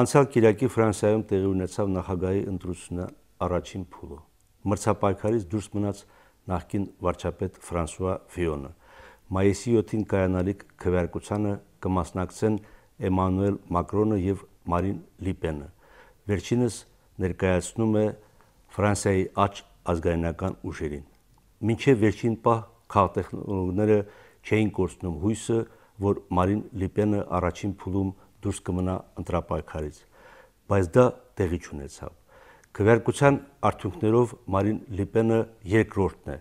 Անցյալ Կիրակի Ֆրանսիայում տեղի ունեցավ նախագահի ընտրությունը առաջին փուլը։ Մրցապայքարից դուրս մնաց նախկին վարչապետ Ֆրանսուয়া Ֆիոնը։ Մայիսի 7-ին կայանալիք քվեարկությանը կմասնակցեն Էմանուել Մակրոնը եւ Մարին Լիպենը։ Վերջինս ներկայացնում է Ֆրանսիայի աճ ազգայնական ուժերին։ Մինչև վերջին պահ քաղտեխնոլոգները չէին կորցնում հույսը, որ Մարին Լիպենը առաջին փուլում դուրս կմնա ընտրապայքարից։ Բայց դա տեղի չունեցավ։ Քվեարկության արդյունքներով Մարին Լիպենը երկրորդն է,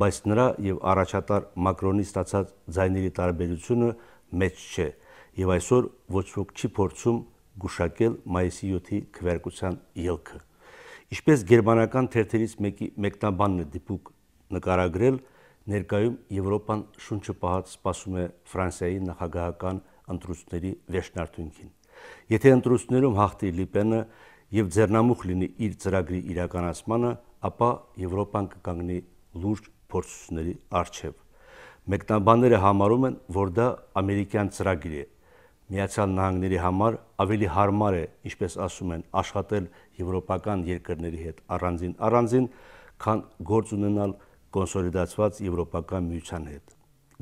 բայց նրա եւ առաջատար Մակրոնի ստացած ձայների տարբերությունը մեծ չէ, եւ այսօր ոչ ոք չի փորձում գուշակել մայիսի 7-ի քվեարկության ելքը։ Ինչպես գերմանական թերթերից մեկի մեկնաբանն է դիպուկ նկարագրել, ներկայում Եվրոպան շունչը պահած սպասում է Ֆրանսիայի նախագահական ընտրությունների վերջնարդյունքին։ Եթե ընտրություններում հաղթի Լիպենը եւ Ձեռնամուխ լինի իր ծրագրի իրականացմանը, ապա Եվրոպան կկանգնի լուրջ փորձությունների արչեւ։ Մեկնաբանները համարում են, որ դա ամերիկյան ծրագիր է։ Միացյալ Նահանգների համար ավելի հարմար է, ինչպես ասում են, աշխատել եվրոպական երկրների հետ առանձին առանձին, քան գործ ունենալ կոնսոլիդացված եվրոպական միության հետ։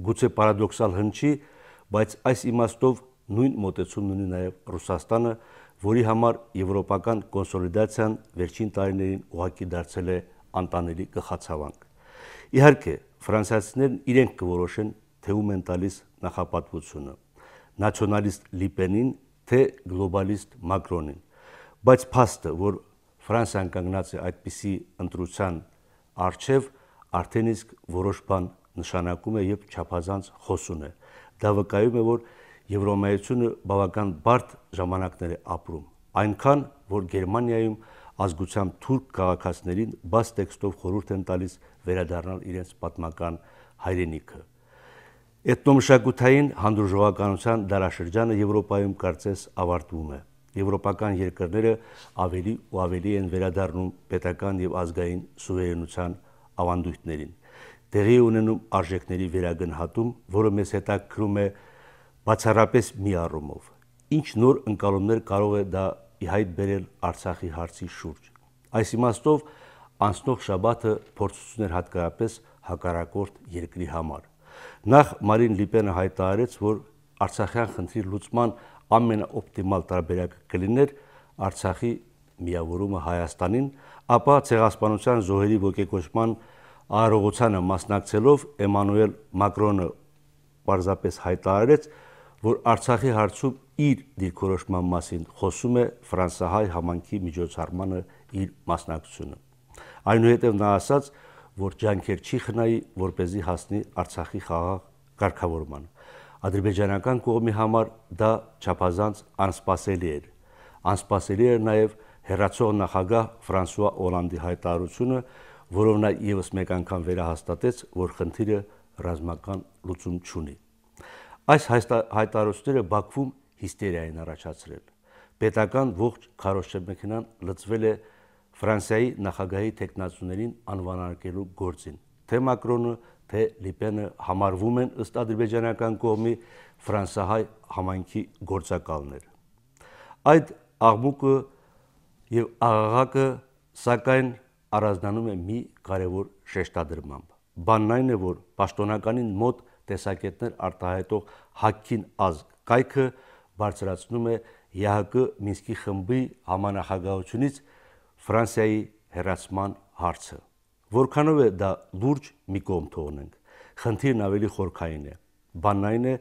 Գուցե պարադոքսալ հնչի, բայց այս իմաստով նույն մոտեցումն ունի նաև Ռուսաստանը, որի համար եվրոպական կոնսոլիդացիան վերջին տարիներին ուղակի դարձել է անտանելի գլխացավանք։ Իհարկե, ֆրանսիացիներն իրենք կորոշեն, թե ում են տալիս նախապատվությունը՝ նացիոնալիստ Լիպենին, թե գլոբալիստ Մակրոնին։ Բայց փաստը, որ Ֆրանսիան կանգնած է այդպիսի ընտրության արչև, արդեն իսկ որոշ բան նշանակում է եւ չափազանց խոսուն է։ Դա վկայում է, որ Եվրամիությունը բավական բարդ ժամանակներ է ապրում։ Այնքան, որ Գերմանիայում ազգությամբ թուրք քաղաքացիներին բաց տեքստով խորհուրդ են տալիս վերադառնալ իրենց պատմական հայրենիքը։ Էթնոմշակութային հանդուրժողականության դարաշրջանը Եվրոպայում կարծես ավարտվում է։ Եվրոպական երկրները ավելի ու ավելի են վերադառնում պետական եւ ազգային սուվերենության ավանդույթներին տեղի ունենում արժեքների վերագնահատում, որը մեզ հետաքրում է բացառապես մի առումով։ Ինչ նոր ընկալումներ կարող է դա իհայտ բերել Արցախի հարցի շուրջ։ Այս իմաստով անցնող շաբաթը փորձություններ հատկապես հակարակորդ երկրի համար։ Նախ Մարին Լիպենը հայտարարեց, որ Արցախյան խնդրի լուծման ամենաօպտիմալ տարբերակը կլիներ Արցախի միավորումը Հայաստանին, ապա ցեղասպանության զոհերի ողեկոճման արարողությանը մասնակցելով Էմանուել Մակրոնը պարզապես հայտարարեց, որ Արցախի հարցում իր դիրքորոշման մասին խոսում է ֆրանսահայ համանքի միջոցառմանը իր մասնակցությունը։ Այնուհետև նա ասաց, որ ջանքեր չի խնայի, որ เป զի հասնի Արցախի խաղաղ կարգավորման։ Ադրբեջանական կողմի համար դա չափազանց անսպասելի էր։ Անսպասելի էր նաև հերացող նախագահ Ֆրանսուয়া Օլանդի հայտարարությունը, որով նա եւս մեկ անգամ վերահաստատեց, որ խնդիրը ռազմական լուծում չունի։ Այս հայտարարությունները Բաքվում հիստերիա են առաջացրել։ Պետական ողջ քարոշչեբեքնան լծվել է Ֆրանսիայի նախագահի տեխնացուներին անվանարկելու գործին։ Թե Մակրոնը, թե Լիպենը համարվում են ըստ ադրբեջանական կողմի ֆրանսահայ համայնքի գործակալներ։ Այդ աղմուկը եւ աղաղակը սակայն առանձնանում է մի կարևոր շեշտադրմամբ։ Բանն այն է, որ պաշտոնականին մոտ տեսակետներ արտահայտող հակքին ազգ կայքը բարձրացնում է ՀՀԿ Մինսկի խմբի համանախագահությունից Ֆրանսիայի հերացման հարցը։ Որքանով է դա լուրջ մի կողմ թողնենք։ Խնդիրն ավելի խորքային է։ Բանն այն է,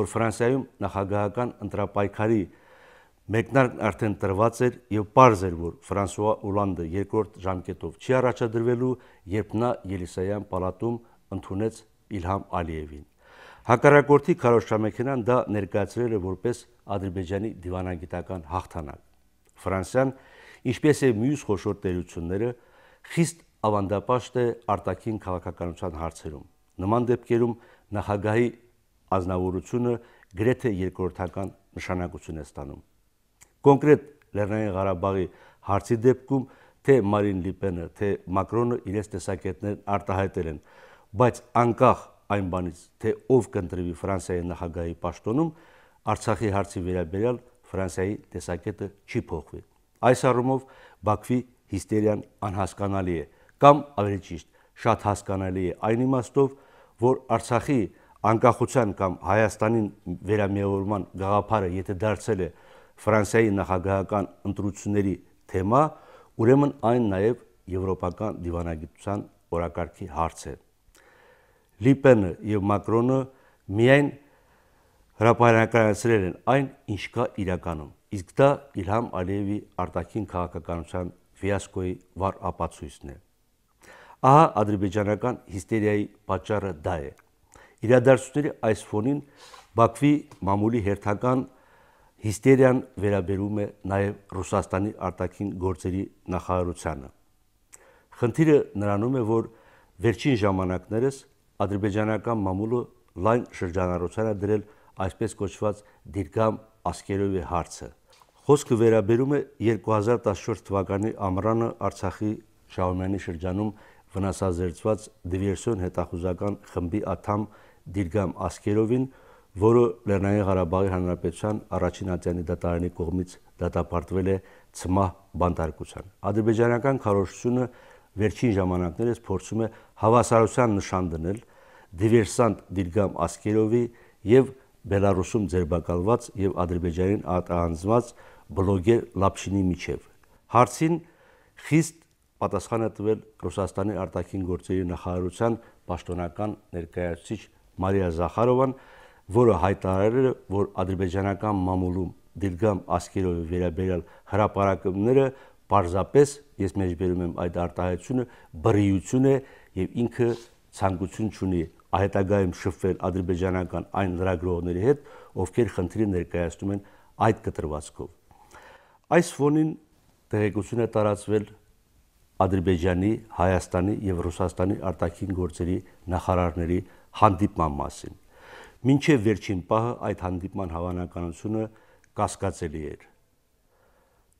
որ Ֆրանսիայում նախագահական ընտրապայքարի Մեկնարկն արդեն տրված էր եւ պարզ էր, որ Ֆրանսուয়া Օլանդը երկրորդ ժամկետով չի առաջադրվելու, երբ նա Ելիսայան պալատում ընդունեց Իլհամ Ալիևին։ Հակառակորդի քարոշչամեքենան դա ներկայացրել է որպես Ադրբեջանի դիվանագիտական հաղթանակ։ Ֆրանսիան, ինչպես եւ մյուս խոշոր տերությունները, խիստ ավանդապաշտ է արտաքին քաղաքականության հարցերում։ Նման դեպքերում նախագահի ազնվորությունը գրեթե երկրորդական նշանակություն է ստանում կոնկրետ Լեռնային Ղարաբաղի հարցի դեպքում թե Մարին Լիպենը, թե Մակրոնը իրենց տեսակետներն արտահայտել են, բայց անկախ այն բանից, թե ով կընտրվի Ֆրանսիայի նախագահի պաշտոնում, Արցախի հարցի վերաբերյալ Ֆրանսիայի տեսակետը չի փոխվի։ Այս առումով Բաքվի հիստերիան անհասկանալի է, կամ ավելի ճիշտ, շատ հասկանալի է այն իմաստով, որ Արցախի անկախության կամ Հայաստանին վերամիավորման գաղափարը, եթե դարձել է դա Ֆրանսիայի նախագահական ընտրությունների թեմա, ուրեմն այն նաև եվրոպական դիվանագիտության օրակարգի հարց է։ Լիպենը եւ Մակրոնը միայն հրապարակայացրել են այն, ինչ կա իրականում։ Իսկ դա Իլհամ Ալիևի արտաքին քաղաքականության ֆիասկոյի վառ ապացույցն է։ Ահա ադրբեջանական հիստերիայի պատճառը դա է։ Իրադարձությունների այս ֆոնին Բաքվի մամուլի հերթական Հիստերիան վերաբերում է նաև Ռուսաստանի արտաքին գործերի նախարարությանը։ Խնդիրը նրանում է, որ վերջին ժամանակներս ադրբեջանական մամուլը լայն շրջանառությանը դրել այսպես կոչված դիրգամ ասկերովի հարցը։ Խոսքը վերաբերում է 2014 թվականի ամռանը Արցախի Շահումյանի շրջանում վնասազերծված դիվերսիոն հետախուզական խմբի աթամ դիրգամ ասկերովին, որը Լեռնային Ղարաբաղի Հանրապետության առաջին ատյանի դատարանի կողմից դատապարտվել է ծմահ բանտարկության։ Ադրբեջանական քարոշությունը վերջին ժամանակներս փորձում է հավասարության նշան դնել դիվերսանտ Դիլգամ Ասկերովի եւ Բելարուսում ձերբակալված եւ Ադրբեջանին արտահանձված բլոգեր Լապշինի միջև։ Հարցին խիստ պատասխան է տվել Ռուսաստանի արտաքին գործերի նախարարության պաշտոնական ներկայացուցիչ Մարիա Զախարովան, որը հայտարարել է, որ ադրբեջանական մամուլում Դիլգամ Ասկերովի վերաբերյալ հրապարակումները պարզապես, ես մեջբերում եմ այդ արտահայտությունը, բռիություն է եւ ինքը ցանկություն չունի հետագայում շփվել ադրբեջանական այն լրագրողների հետ, ովքեր խնդիրը ներկայացնում են այդ կտրվածքով։ Այս ֆոնին տեղեկություն է տարածվել Ադրբեջանի, Հայաստանի եւ Ռուսաստանի արտաքին գործերի նախարարների հանդիպման մասին։ Մինչև վերջին պահը այդ հանդիպման հավանականությունը կասկածելի էր։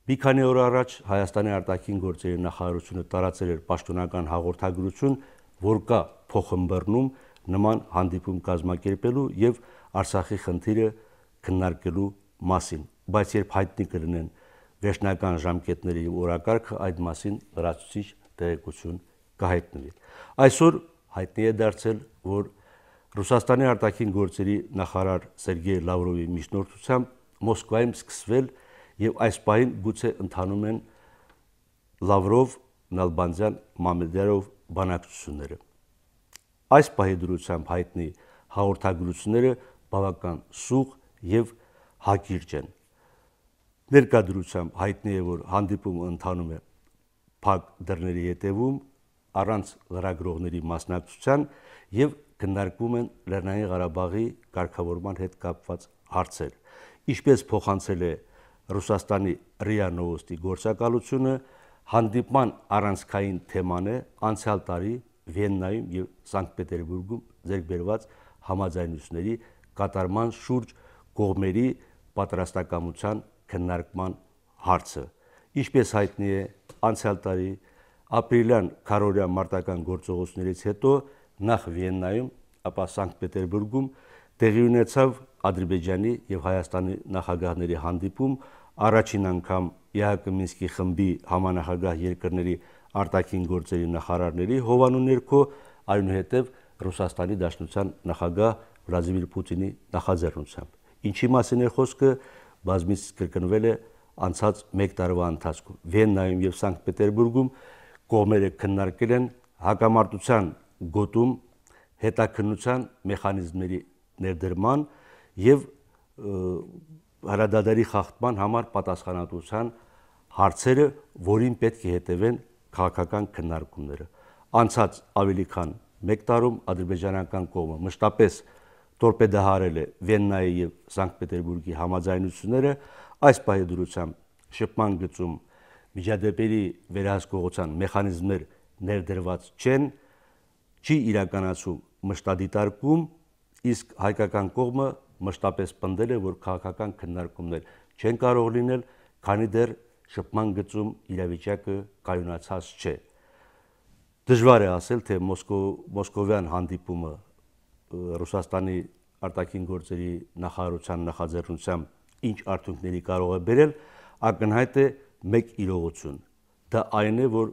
Մի քանի օր առաջ Հայաստանի արտաքին գործերի նախարարությունը տարածել էր պաշտոնական հաղորդագրություն, որ կա փոխմբռնում նման հանդիպում կազմակերպելու եւ Արցախի խնդիրը քննարկելու մասին, բայց երբ հայտնի կլինեն վերջնական ժամկետների օրակարգը այդ մասին լրացուցիչ տեղեկություն կհայտնվի։ Այսօր հայտնի է դարձել, որ Ռուսաստանի արտաքին գործերի նախարար Սերգեյ Լավրովի միջնորդությամբ Մոսկվայում սկսվել եւ այս պահին գուցե ընթանում են Լավրով, Նալբանդյան, Մամեդերով բանակցությունները։ Այս պահի դրությամբ հայտնի հաղորդագրությունները բավական սուղ եւ հակիրճ են։ Ներկայությամբ հայտնի է, որ հանդիպումը ընթանում է փակ դռների հետևում առանց լրագրողների մասնակցության եւ քննարկվում են Լեռնային Ղարաբաղի ղեկավարման հետ կապված հարցեր, ինչպես փոխանցել է Ռուսաստանի ՌԻԱ նոստի գործակալությունը, հանդիպման առանցքային թեման է անցյալ տարի Վիեննայում եւ Սանկտ Պետերբուրգում ձեռքբերված համաձայնությունների կատարման շուրջ կողմերի պատրաստակամության քննարկման հարցը։ Ինչպես հայտնի է, անցյալ տարի ապրիլյան քարորյա մարտական գործողություններից հետո նախ Վիեննայում, ապա Սանկտ Պետերբուրգում տեղի ունեցավ Ադրբեջանի եւ Հայաստանի նախագահների հանդիպում առաջին անգամ ԵԱԿ Մինսկի խմբի համանախագահ երկրների արտաքին գործերի նախարարների հովանու ներքո այնուհետև Ռուսաստանի Դաշնության նախագահ Վլադիմիր Պուտինի նախաձեռնությամբ։ Ինչի մասին է խոսքը, բազմից կրկնվել է անցած 1 տարվա ընթացքում։ Վիեննայում եւ Սանկտ Պետերբուրգում կողմերը քննարկել են հակամարտության գոտում հետաքննության մեխանիզմների ներդրման եւ հրադադարի խախտման համար պատասխանատվության հարցերը, որին պետք է հետևեն քաղաքական քննարկումները։ Անցած ավելի քան 1 տարում ադրբեջանական կողմը մշտապես տորպեդահարել է Վիեննայի եւ Սանկտ Պետերբուրգի համաձայնությունները, այս պահի դրությամբ շփման գծում միջադեպերի վերահսկողության մեխանիզմներ ներդրված չեն, չի իրականացում մշտադիտարկում, իսկ հայկական կողմը մշտապես պնդել է, որ քաղաքական քննարկումներ չեն կարող լինել, քանի դեռ շփման գծում իրավիճակը կայունացած չէ։ Դժվար է ասել, թե Մոսկո Մոսկովյան հանդիպումը Ռուսաստանի արտաքին գործերի նախարարության նախաձեռնությամբ ինչ արդյունքների կարող է բերել, ակնհայտ է մեկ իրողություն։ Դա այն է, որ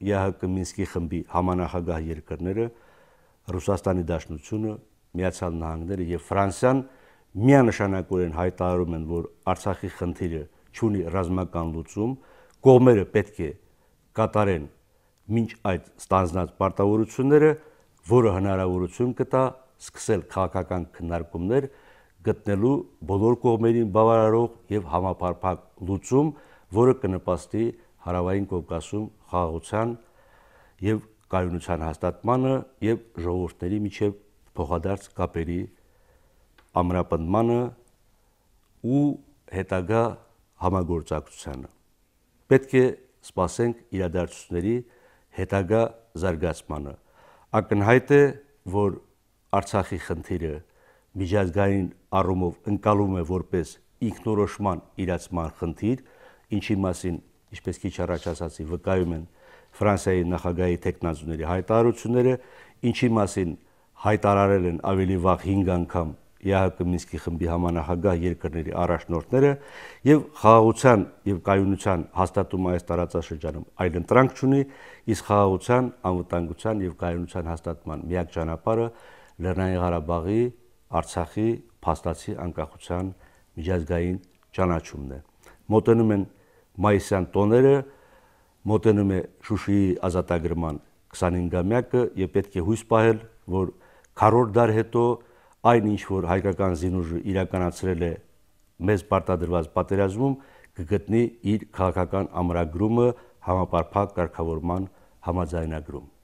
ԵԱՀԿ Մինսկի խմբի համանախագահ երկրները Ռուսաստանի Դաշնությունը, Միացյալ Նահանգները եւ Ֆրանսիան միանշանակորեն հայտարարում են, որ Արցախի խնդիրը չունի ռազմական լուծում, կողմերը պետք է կատարեն մինչ այդ ստանձնած պարտավորությունները, որը հնարավորություն կտա սկսել քաղաքական քննարկումներ գտնելու բոլոր կողմերին բավարարող եւ համապարփակ լուծում, որը կնպաստի հարավային Կովկասում խաղաղության եւ կայունության հաստատմանը եւ ժողովուրդների միջև փոխադարձ կապերի ամրապնդմանը ու հետագա համագործակցությանը։ Պետք է սպասենք իրադարձությունների հետագա զարգացմանը։ Ակնհայտ է, որ Արցախի խնդիրը միջազգային առումով ընկալում է որպես ինքնորոշման իրացման խնդիր, ինչի մասին ինչպես քիչ առաջ ասացի, վկայում են Ֆրանսիայի նախագահի տեխնազուների հայտարարությունները, ինչի մասին հայտարարել են ավելի վաղ 5 անգամ ԵԱՀԿ Մինսկի խմբի համանախագահ երկրների առաջնորդները եւ խաղաղության եւ կայունության հաստատումը այս տարածաշրջանում այլընտրանք չունի, իսկ խաղաղության, անվտանգության եւ կայունության հաստատման միակ ճանապարհը Լեռնային Ղարաբաղի, Արցախի փաստացի անկախության միջազգային ճանաչումն է։ Մոտենում են մայիսյան տոները մոտենում է Շուշիի ազատագրման 25-ամյակը եւ պետք է հույս պահել, որ քառորդ դար հետո այն ինչ որ հայկական զինուժը իրականացրել է մեզ պարտադրված պատերազմում կգտնի իր քաղաքական ամրագրումը համապարփակ կարգավորման համաձայնագրում